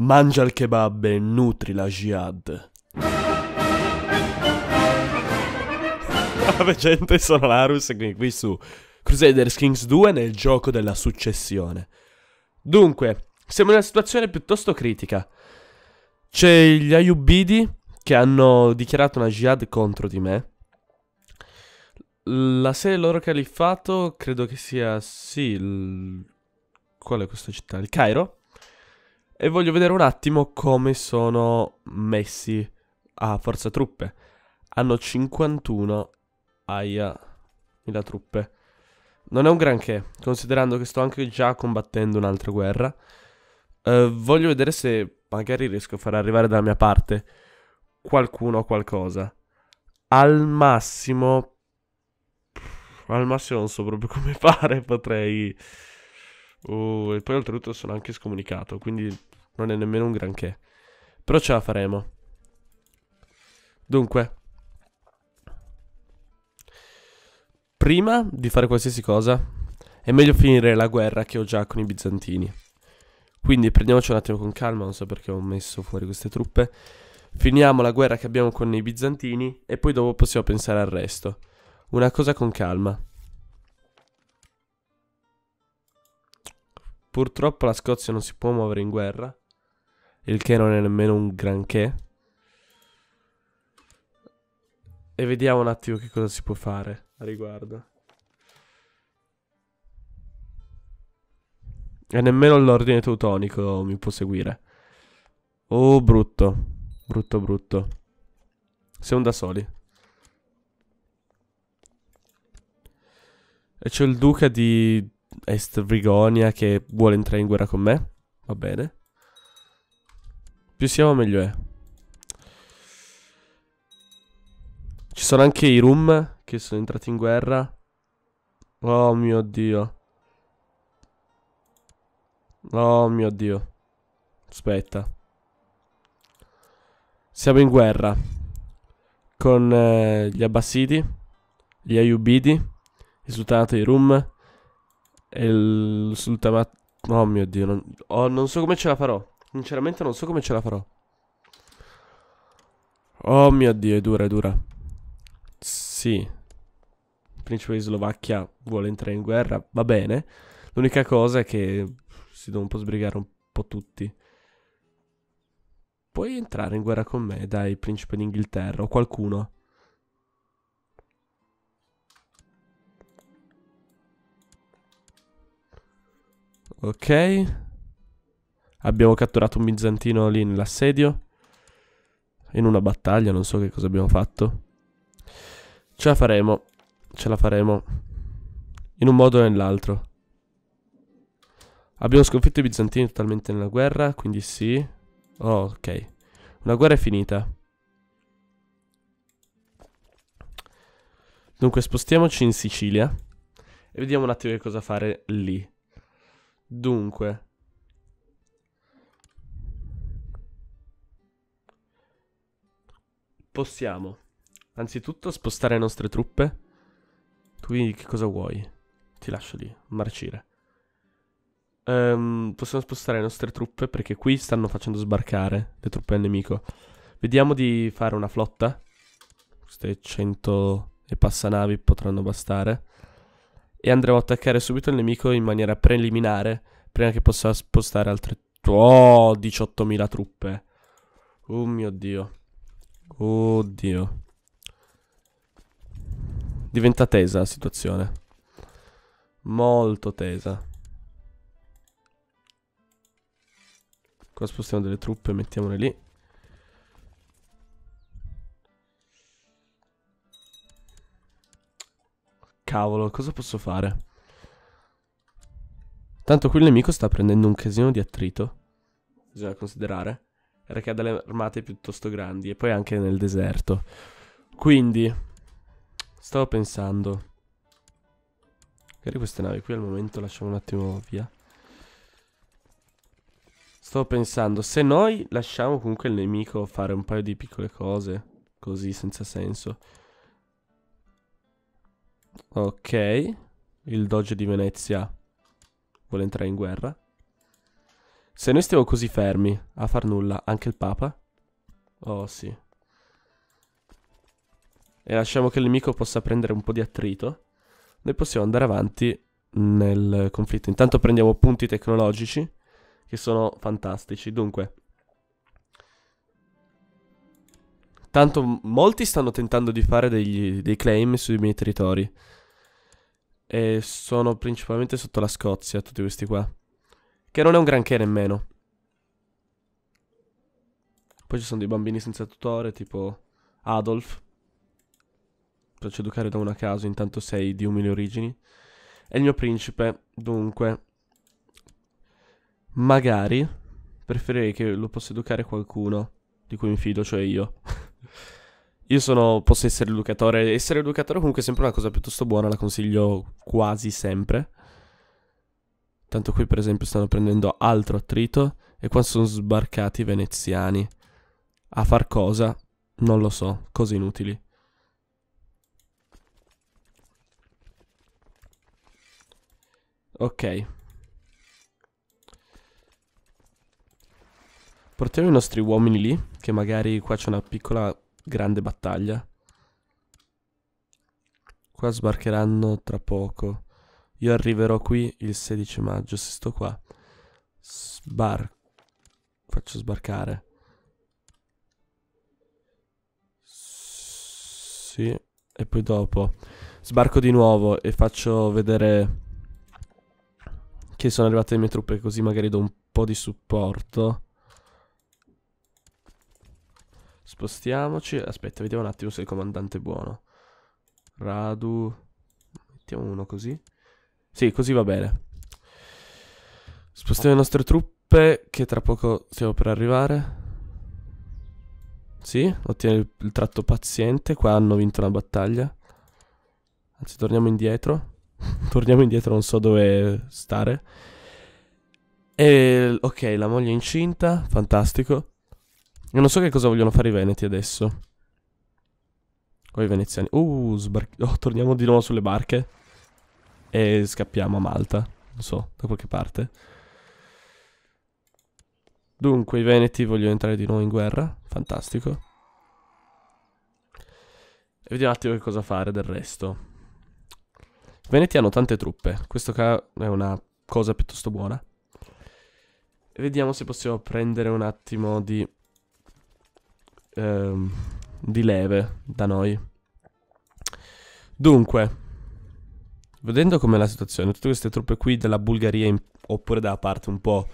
Mangia il kebab e nutri la jihad. Ciao gente, sono Larus e qui su Crusader Kings 2 nel gioco della successione. Dunque, siamo in una situazione piuttosto critica. C'è gli Ayubidi che hanno dichiarato una jihad contro di me. La sede del loro califfato credo che sia... sì... Il... Qual è questa città? Il Cairo? E voglio vedere un attimo come sono messi a ah, forza truppe. Hanno 51 aia mila truppe. Non è un granché, considerando che sto anche già combattendo un'altra guerra. Eh, voglio vedere se magari riesco a far arrivare dalla mia parte qualcuno o qualcosa. Al massimo... Al massimo non so proprio come fare, potrei... Uh, e poi oltretutto sono anche scomunicato, quindi non è nemmeno un granché. Però ce la faremo. Dunque. Prima di fare qualsiasi cosa, è meglio finire la guerra che ho già con i bizantini. Quindi prendiamoci un attimo con calma, non so perché ho messo fuori queste truppe. Finiamo la guerra che abbiamo con i bizantini e poi dopo possiamo pensare al resto. Una cosa con calma. Purtroppo la Scozia non si può muovere in guerra il che non è nemmeno un granché. E vediamo un attimo che cosa si può fare a riguardo. E nemmeno l'ordine teutonico mi può seguire. Oh, brutto. Brutto, brutto. Siamo da soli. E c'è il duca di Est Vrigonia che vuole entrare in guerra con me. Va bene. Più siamo meglio è. Ci sono anche i Rum che sono entrati in guerra. Oh mio dio. Oh mio dio. Aspetta. Siamo in guerra con eh, gli Abbasidi, gli Ayubidi, il sultanato di Rum e il sultanato... Oh mio dio, non... Oh, non so come ce la farò. Sinceramente non so come ce la farò. Oh mio Dio, è dura, è dura. Sì. Il principe di Slovacchia vuole entrare in guerra, va bene. L'unica cosa è che si devono un po' sbrigare un po' tutti. Puoi entrare in guerra con me, dai, principe d'Inghilterra o qualcuno. Ok. Abbiamo catturato un bizantino lì nell'assedio. In una battaglia, non so che cosa abbiamo fatto. Ce la faremo. Ce la faremo. In un modo o nell'altro. Abbiamo sconfitto i bizantini totalmente nella guerra, quindi sì. Oh, ok. Una guerra è finita. Dunque spostiamoci in Sicilia e vediamo un attimo che cosa fare lì. Dunque, Possiamo anzitutto spostare le nostre truppe. Tu che cosa vuoi? Ti lascio lì, marcire. Um, possiamo spostare le nostre truppe perché qui stanno facendo sbarcare le truppe del nemico. Vediamo di fare una flotta. Queste 100 e passa navi potranno bastare. E andremo a attaccare subito il nemico in maniera preliminare prima che possa spostare altre... Oh, 18.000 truppe. Oh mio Dio. Oddio. Diventa tesa la situazione. Molto tesa. Qua spostiamo delle truppe, mettiamole lì. Cavolo, cosa posso fare? Tanto qui il nemico sta prendendo un casino di attrito. Bisogna considerare reca delle armate piuttosto grandi e poi anche nel deserto. Quindi, stavo pensando... Magari queste navi qui al momento lasciamo un attimo via. Stavo pensando, se noi lasciamo comunque il nemico fare un paio di piccole cose, così senza senso. Ok, il doge di Venezia vuole entrare in guerra. Se noi stiamo così fermi a far nulla, anche il Papa? Oh sì. E lasciamo che il nemico possa prendere un po' di attrito. Noi possiamo andare avanti nel conflitto. Intanto prendiamo punti tecnologici, che sono fantastici. Dunque, Tanto molti stanno tentando di fare degli, dei claim sui miei territori. E sono principalmente sotto la Scozia, tutti questi qua. Che non è un granché nemmeno. Poi ci sono dei bambini senza tutore, tipo Adolf. Faccio educare da una casa, intanto sei di umili origini. E il mio principe, dunque... Magari preferirei che lo possa educare qualcuno di cui mi fido, cioè io. io sono, posso essere educatore. Essere educatore comunque è sempre una cosa piuttosto buona, la consiglio quasi sempre. Tanto qui per esempio stanno prendendo altro attrito e qua sono sbarcati i veneziani. A far cosa? Non lo so, cose inutili. Ok. Portiamo i nostri uomini lì, che magari qua c'è una piccola grande battaglia. Qua sbarcheranno tra poco. Io arriverò qui il 16 maggio, se sto qua. Sbar... Faccio sbarcare. Sì, e poi dopo sbarco di nuovo e faccio vedere che sono arrivate le mie truppe, così magari do un po' di supporto. Spostiamoci. Aspetta, vediamo un attimo se il comandante è buono. Radu. Mettiamo uno così. Sì, così va bene. Spostiamo le nostre truppe, che tra poco stiamo per arrivare. Sì, ottiene il, il tratto paziente. Qua hanno vinto una battaglia. Anzi, torniamo indietro. torniamo indietro, non so dove stare. E, ok, la moglie è incinta, fantastico. E non so che cosa vogliono fare i veneti adesso. O i veneziani. Uh, sbar- oh, torniamo di nuovo sulle barche e scappiamo a Malta, non so, da qualche parte. Dunque, i Veneti vogliono entrare di nuovo in guerra, fantastico. E vediamo un attimo che cosa fare del resto. I Veneti hanno tante truppe, questo qua è una cosa piuttosto buona. E vediamo se possiamo prendere un attimo di... Ehm, di leve da noi. Dunque, vedendo com'è la situazione, tutte queste truppe qui della Bulgaria in, oppure dalla parte un po'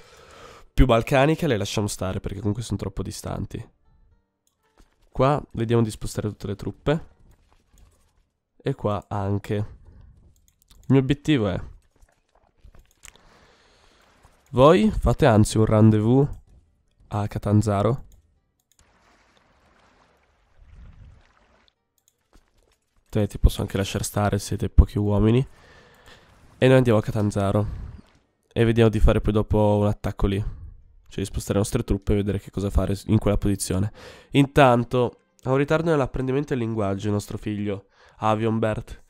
più balcanica le lasciamo stare perché comunque sono troppo distanti. Qua vediamo di spostare tutte le truppe. E qua anche. Il mio obiettivo è... Voi fate anzi un rendezvous a Catanzaro te ti posso anche lasciare stare, siete pochi uomini. E noi andiamo a Catanzaro. E vediamo di fare poi dopo un attacco lì. Cioè di spostare le nostre truppe e vedere che cosa fare in quella posizione. Intanto, ha un ritardo nell'apprendimento del linguaggio il nostro figlio, Avionbert.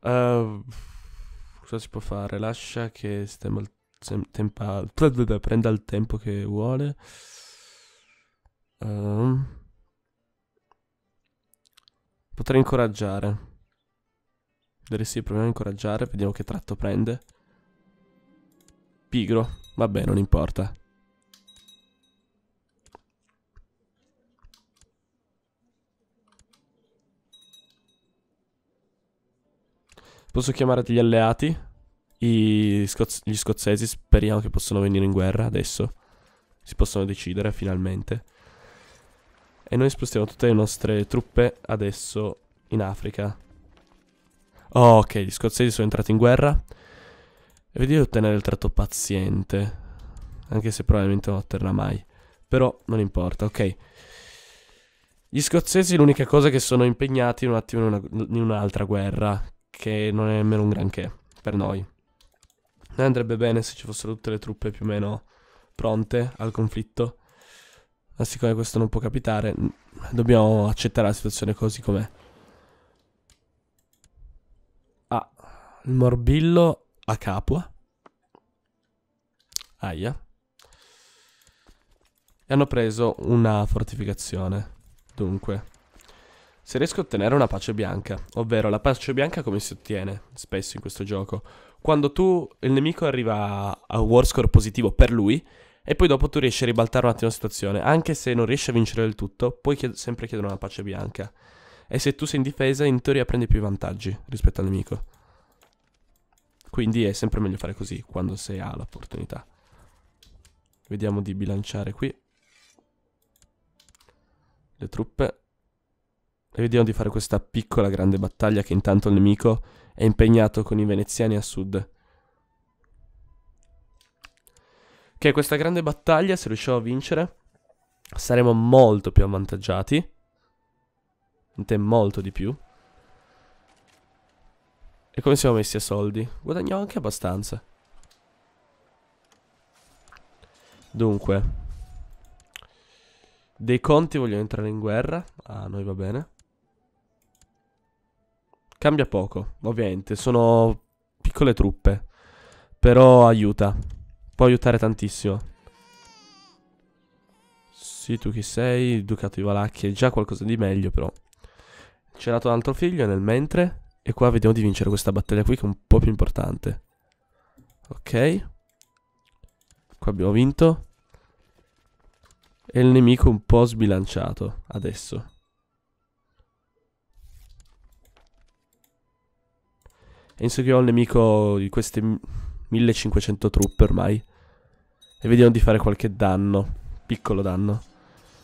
Uh, ehm, cosa si può fare? Lascia che stiamo il tempo... Prenda il tempo che vuole. Uh, Potrei incoraggiare. Vedere sì, proviamo a incoraggiare, vediamo che tratto prende. Pigro, vabbè, non importa. Posso chiamare degli alleati? Scoz gli scozzesi speriamo che possano venire in guerra adesso. Si possono decidere finalmente. E noi spostiamo tutte le nostre truppe adesso in Africa. Oh, ok, gli scozzesi sono entrati in guerra. E vedi di ottenere il tratto paziente. Anche se probabilmente non otterrà mai. Però non importa, ok. Gli scozzesi l'unica cosa è che sono impegnati un attimo in, un'altra guerra. Che non è nemmeno un granché per noi. Ne andrebbe bene se ci fossero tutte le truppe più o meno pronte al conflitto. Ma siccome questo non può capitare, dobbiamo accettare la situazione così com'è. Ah, il morbillo a Capua. Aia. E hanno preso una fortificazione. Dunque, se riesco a ottenere una pace bianca, ovvero la pace bianca come si ottiene spesso in questo gioco? Quando tu, il nemico arriva a war score positivo per lui, e poi dopo tu riesci a ribaltare un attimo la situazione. Anche se non riesci a vincere del tutto, puoi chied- sempre chiedere una pace bianca. E se tu sei in difesa, in teoria prendi più vantaggi rispetto al nemico. Quindi è sempre meglio fare così quando si ha l'opportunità. Vediamo di bilanciare qui le truppe. E vediamo di fare questa piccola grande battaglia che intanto il nemico è impegnato con i veneziani a sud. che questa grande battaglia, se riusciamo a vincere, saremo molto più avvantaggiati. Niente Molto di più. E come siamo messi a soldi? Guadagniamo anche abbastanza. Dunque. Dei conti vogliono entrare in guerra. A ah, noi va bene. Cambia poco, ovviamente. Sono piccole truppe. Però aiuta. Può aiutare tantissimo. Sì, tu chi sei? Il Ducato di Valacchia è già qualcosa di meglio, però. C'è nato un altro figlio nel mentre. E qua vediamo di vincere questa battaglia qui che è un po' più importante. Ok. Qua abbiamo vinto. E il nemico un po' sbilanciato adesso. E inseguiamo il nemico di queste 1500 truppe ormai. E vediamo di fare qualche danno. Piccolo danno. Sono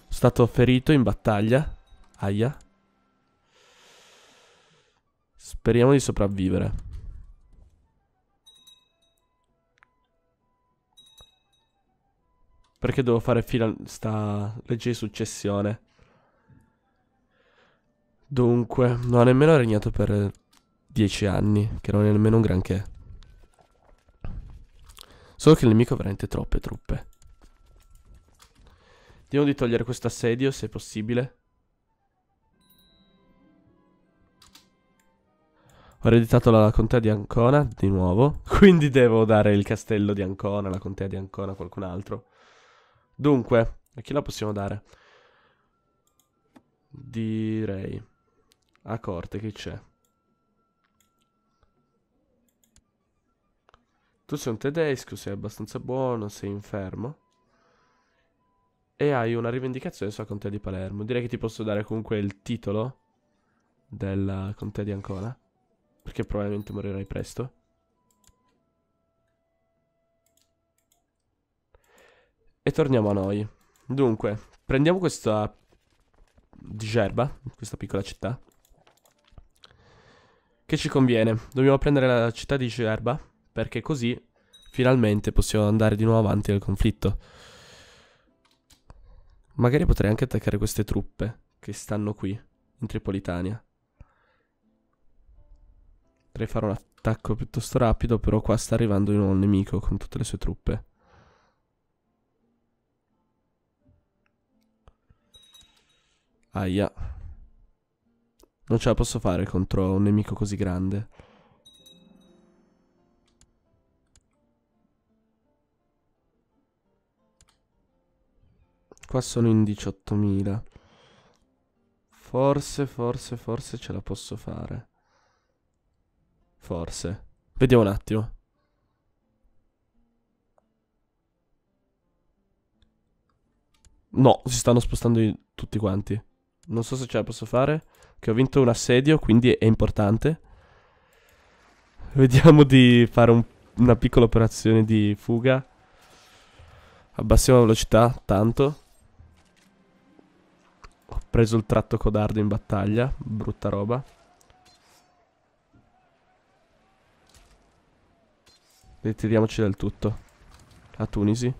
stato ferito in battaglia. Aia. Speriamo di sopravvivere. Perché devo fare fila sta legge di successione. Dunque, non ha nemmeno regnato per dieci anni, che non è nemmeno un granché. Solo che il nemico ha veramente troppe truppe. Diamo di togliere questo assedio se possibile. Ho ereditato la contea di Ancona di nuovo. Quindi devo dare il castello di Ancona, la contea di Ancona a qualcun altro. Dunque, a chi la possiamo dare? Direi a corte che c'è. Tu sei un tedesco, sei abbastanza buono, sei infermo. E hai una rivendicazione sulla contea di Palermo. Direi che ti posso dare comunque il titolo della contea di Ancona. Perché probabilmente morirai presto. E torniamo a noi. Dunque, prendiamo questa Gerba, questa piccola città. Che ci conviene? Dobbiamo prendere la città di Gerba perché così finalmente possiamo andare di nuovo avanti nel conflitto. Magari potrei anche attaccare queste truppe che stanno qui, in Tripolitania. Potrei fare un attacco piuttosto rapido, però qua sta arrivando un nemico con tutte le sue truppe. Aia. Non ce la posso fare contro un nemico così grande. Qua sono in 18.000. Forse, forse, forse ce la posso fare. Forse. Vediamo un attimo. No, si stanno spostando tutti quanti. Non so se ce la posso fare. Che ho vinto un assedio, quindi è importante. Vediamo di fare un, una piccola operazione di fuga. Abbassiamo la velocità, tanto. Preso il tratto codardo in battaglia. Brutta roba. Ritiriamoci del tutto. A Tunisi.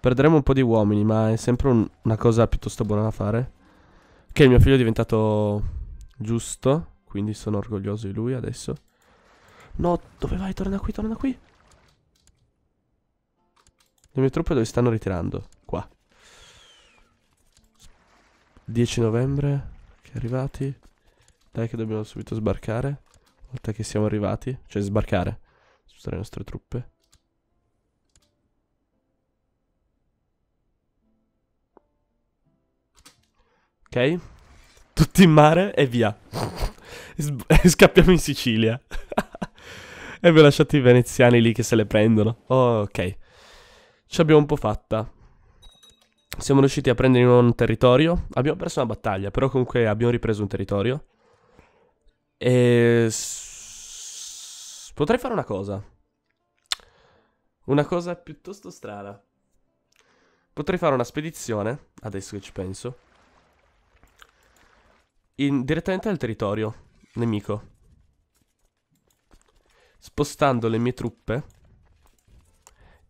Perderemo un po' di uomini, ma è sempre un, una cosa piuttosto buona da fare. Ok, il mio figlio è diventato giusto. Quindi sono orgoglioso di lui adesso. No, dove vai? Torna qui, torna qui. Le mie truppe dove stanno ritirando? 10 novembre che arrivati. Dai che dobbiamo subito sbarcare. Una volta che siamo arrivati. Cioè sbarcare. Spostare le nostre truppe. Ok. Tutti in mare e via. Scappiamo in Sicilia. e vi ho lasciato i veneziani lì che se le prendono. Oh, ok. Ci abbiamo un po' fatta. Siamo riusciti a prendere un territorio. Abbiamo perso una battaglia, però comunque abbiamo ripreso un territorio. E... Potrei fare una cosa. Una cosa piuttosto strana. Potrei fare una spedizione, adesso che ci penso, in... direttamente al territorio nemico. Spostando le mie truppe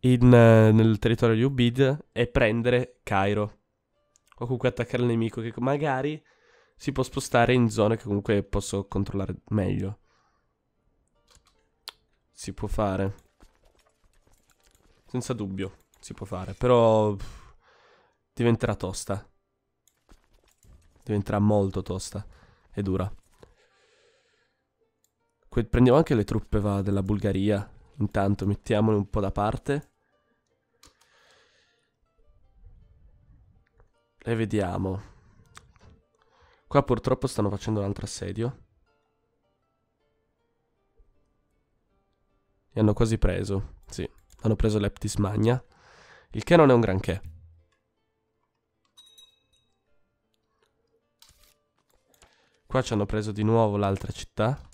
in, eh, nel territorio di Ubid e prendere Cairo. O comunque attaccare il nemico che magari si può spostare in zone che comunque posso controllare meglio. Si può fare. Senza dubbio si può fare, però pff, diventerà tosta. Diventerà molto tosta e dura. prendiamo anche le truppe va, della Bulgaria. Intanto mettiamole un po' da parte. E vediamo. Qua purtroppo stanno facendo un altro assedio. Li hanno quasi preso. Sì, hanno preso l'Eptis Magna. Il che non è un granché. Qua ci hanno preso di nuovo l'altra città.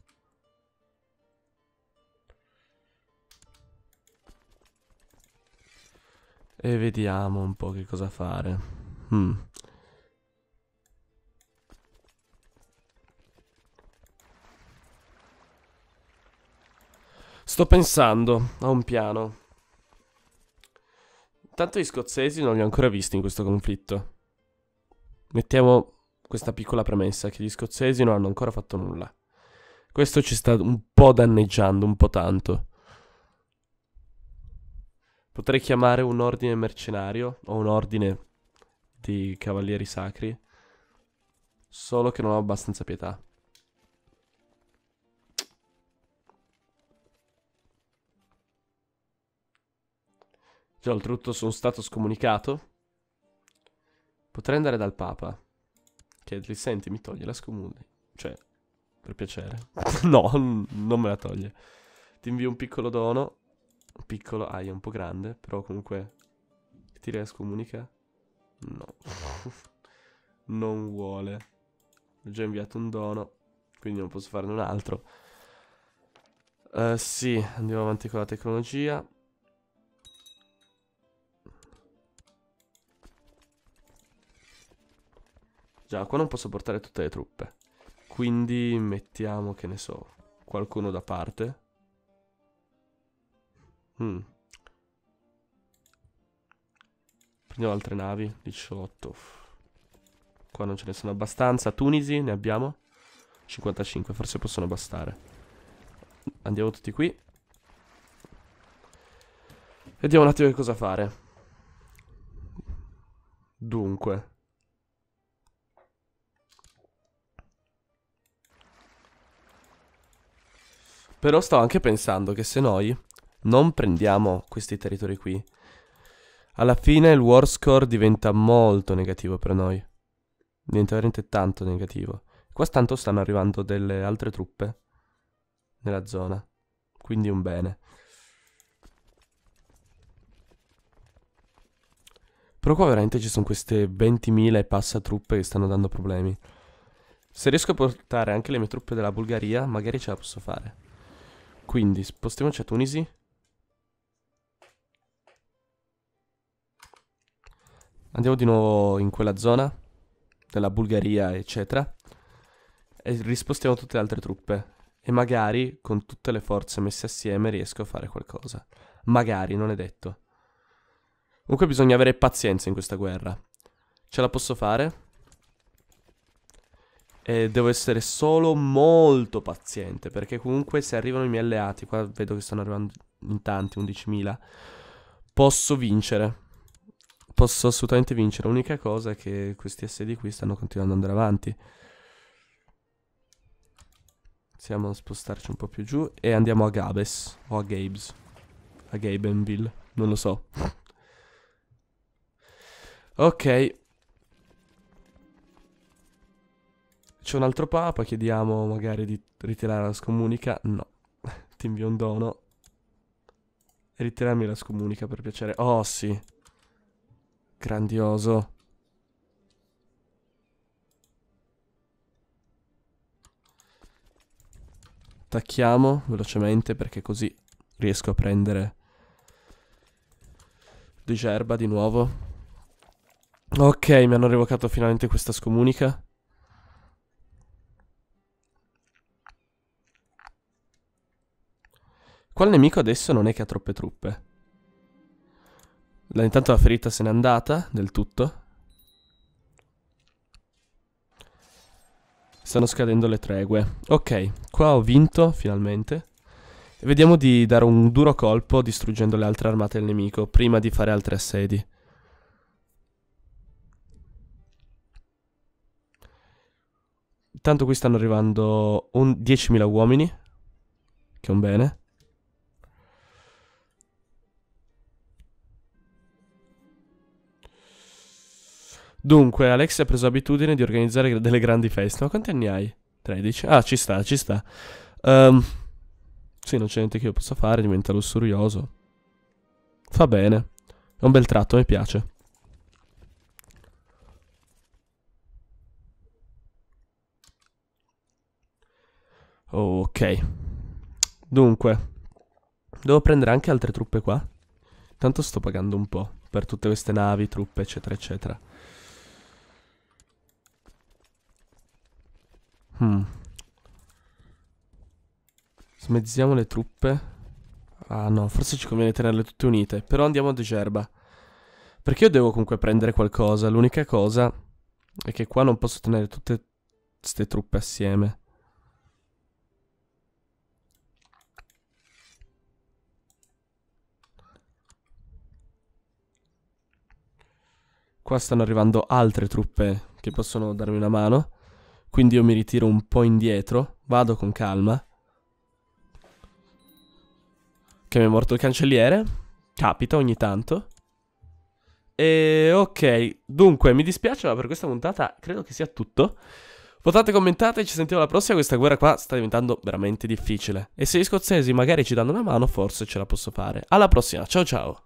E vediamo un po' che cosa fare. Hmm. Sto pensando a un piano. Tanto gli scozzesi non li ho ancora visti in questo conflitto. Mettiamo questa piccola premessa che gli scozzesi non hanno ancora fatto nulla. Questo ci sta un po' danneggiando, un po' tanto. Potrei chiamare un ordine mercenario o un ordine tutti cavalieri sacri. Solo che non ho abbastanza pietà. Già, oltretutto sono stato scomunicato. Potrei andare dal Papa. Che li senti, mi toglie la scomunica. Cioè, per piacere. no, non me la toglie. Ti invio un piccolo dono. Un piccolo, ah, è un po' grande, però comunque... Ti riesco a scomunica. No. non vuole. Ho già inviato un dono, quindi non posso farne un altro. Uh, sì, andiamo avanti con la tecnologia. Già, qua non posso portare tutte le truppe. Quindi mettiamo, che ne so, qualcuno da parte. Mm. Prendiamo altre navi. 18. Qua non ce ne sono abbastanza. Tunisi ne abbiamo. 55, forse possono bastare. Andiamo tutti qui. Vediamo un attimo che cosa fare. Dunque. Però sto anche pensando che se noi non prendiamo questi territori qui, alla fine il war score diventa molto negativo per noi. Diventa veramente tanto negativo. Qua tanto stanno arrivando delle altre truppe nella zona. Quindi un bene. Però qua veramente ci sono queste 20.000 e passa truppe che stanno dando problemi. Se riesco a portare anche le mie truppe della Bulgaria, magari ce la posso fare. Quindi, spostiamoci a Tunisi. Andiamo di nuovo in quella zona, della Bulgaria, eccetera, e rispostiamo tutte le altre truppe. E magari, con tutte le forze messe assieme, riesco a fare qualcosa. Magari, non è detto. Comunque bisogna avere pazienza in questa guerra. Ce la posso fare? E devo essere solo molto paziente, perché comunque se arrivano i miei alleati, qua vedo che stanno arrivando in tanti, 11.000, posso vincere posso assolutamente vincere. L'unica cosa è che questi assedi qui stanno continuando ad andare avanti. Possiamo spostarci un po' più giù e andiamo a Gabes o a Gabes. A Gabenville, non lo so. ok. C'è un altro papa, chiediamo magari di ritirare la scomunica. No, ti invio un dono. Ritirami la scomunica per piacere. Oh sì. Grandioso. Attacchiamo velocemente perché così riesco a prendere di gerba di nuovo. Ok, mi hanno revocato finalmente questa scomunica. Qual nemico adesso non è che ha troppe truppe? Là, intanto la ferita se n'è andata del tutto. Stanno scadendo le tregue. Ok, qua ho vinto finalmente. vediamo di dare un duro colpo distruggendo le altre armate del nemico prima di fare altri assedi. Intanto qui stanno arrivando 10.000 uomini, che è un bene. Dunque, Alex ha preso abitudine di organizzare delle grandi feste. Ma quanti anni hai? 13? Ah, ci sta, ci sta. Um, sì, non c'è niente che io possa fare, diventa lussurioso. Fa bene. È un bel tratto, mi piace. Ok. Dunque. Devo prendere anche altre truppe qua. Tanto sto pagando un po' per tutte queste navi, truppe, eccetera, eccetera. Hmm. Smezziamo le truppe. Ah no, forse ci conviene tenerle tutte unite. Però andiamo a Degerba. Perché io devo comunque prendere qualcosa. L'unica cosa è che qua non posso tenere tutte queste truppe assieme. Qua stanno arrivando altre truppe che possono darmi una mano. Quindi io mi ritiro un po' indietro, vado con calma. Che mi è morto il cancelliere. Capita ogni tanto. E ok, dunque mi dispiace ma per questa puntata credo che sia tutto. Votate, commentate, ci sentiamo alla prossima, questa guerra qua sta diventando veramente difficile. E se gli scozzesi magari ci danno una mano, forse ce la posso fare. Alla prossima, ciao ciao!